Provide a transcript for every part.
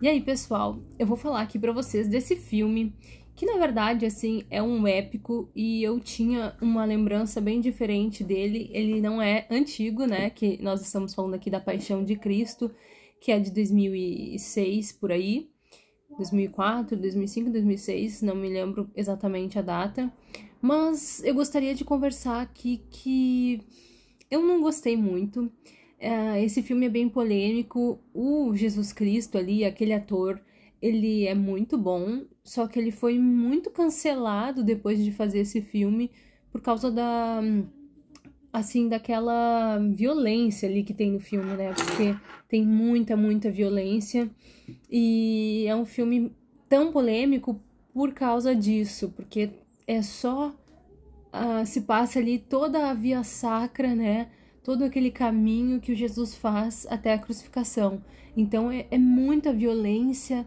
E aí, pessoal, eu vou falar aqui para vocês desse filme, que na verdade assim é um épico e eu tinha uma lembrança bem diferente dele. Ele não é antigo, né, que nós estamos falando aqui da Paixão de Cristo, que é de 2006 por aí. 2004, 2005, 2006, não me lembro exatamente a data, mas eu gostaria de conversar aqui que eu não gostei muito. Uh, esse filme é bem polêmico. O Jesus Cristo ali, aquele ator, ele é muito bom, só que ele foi muito cancelado depois de fazer esse filme por causa da assim daquela violência ali que tem no filme, né? Porque tem muita, muita violência e é um filme tão polêmico por causa disso, porque é só uh, se passa ali toda a via sacra, né? todo aquele caminho que o Jesus faz até a crucificação. Então é, é muita violência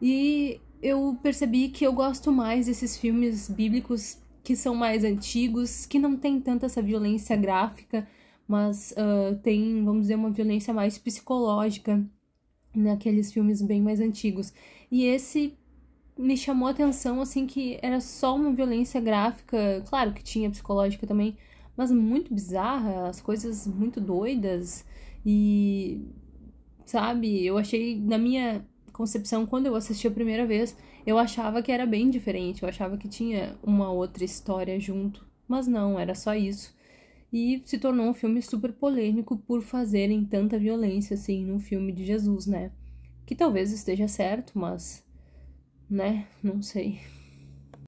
e eu percebi que eu gosto mais desses filmes bíblicos que são mais antigos, que não tem tanta essa violência gráfica, mas uh, tem, vamos dizer, uma violência mais psicológica naqueles filmes bem mais antigos. E esse me chamou a atenção, assim, que era só uma violência gráfica, claro que tinha psicológica também, mas muito bizarra, as coisas muito doidas e sabe, eu achei na minha concepção quando eu assisti a primeira vez, eu achava que era bem diferente, eu achava que tinha uma outra história junto, mas não, era só isso. E se tornou um filme super polêmico por fazerem tanta violência assim num filme de Jesus, né? Que talvez esteja certo, mas né, não sei.